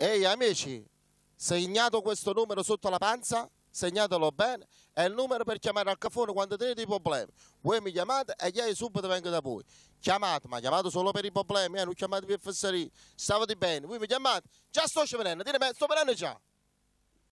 Ehi amici, segnato questo numero sotto la panza, segnatelo bene, è il numero per chiamare al cafone quando tenete i problemi. Voi mi chiamate e io subito vengo da voi. Chiamate, ma chiamate solo per i problemi, eh, non chiamate per Stavo di bene, voi mi chiamate, già sto venendo, dite, sto venendo già.